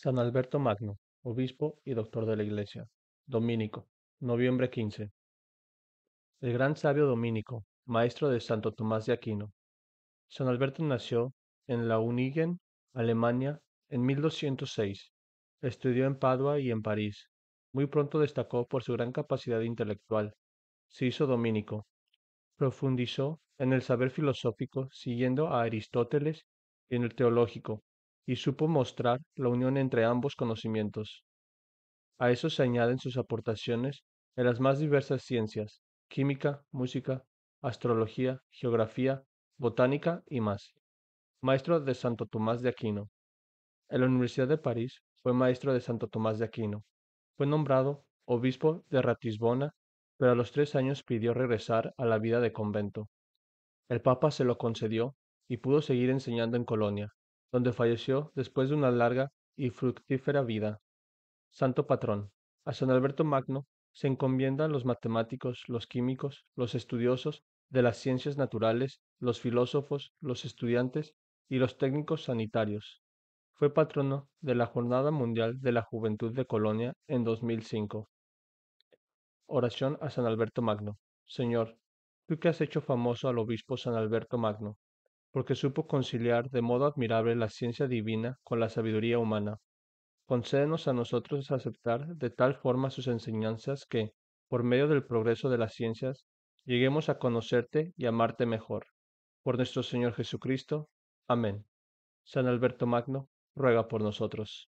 San Alberto Magno, obispo y doctor de la Iglesia, dominico, noviembre 15. El gran sabio dominico, maestro de Santo Tomás de Aquino. San Alberto nació en Unigen, Alemania, en 1206. Estudió en Padua y en París. Muy pronto destacó por su gran capacidad intelectual. Se hizo dominico. Profundizó en el saber filosófico siguiendo a Aristóteles y en el teológico, y supo mostrar la unión entre ambos conocimientos. A eso se añaden sus aportaciones en las más diversas ciencias, química, música, astrología, geografía, botánica y más. Maestro de Santo Tomás de Aquino. En la Universidad de París fue maestro de Santo Tomás de Aquino. Fue nombrado obispo de Ratisbona, pero a los tres años pidió regresar a la vida de convento. El Papa se lo concedió y pudo seguir enseñando en Colonia, donde falleció después de una larga y fructífera vida. Santo patrón. A San Alberto Magno se encomiendan los matemáticos, los químicos, los estudiosos de las ciencias naturales, los filósofos, los estudiantes y los técnicos sanitarios. Fue patrono de la Jornada Mundial de la Juventud de Colonia en 2005. Oración a San Alberto Magno. Señor, tú que has hecho famoso al obispo San Alberto Magno, porque supo conciliar de modo admirable la ciencia divina con la sabiduría humana. Concédenos a nosotros aceptar de tal forma sus enseñanzas que, por medio del progreso de las ciencias, lleguemos a conocerte y amarte mejor. Por nuestro Señor Jesucristo. Amén. San Alberto Magno, ruega por nosotros.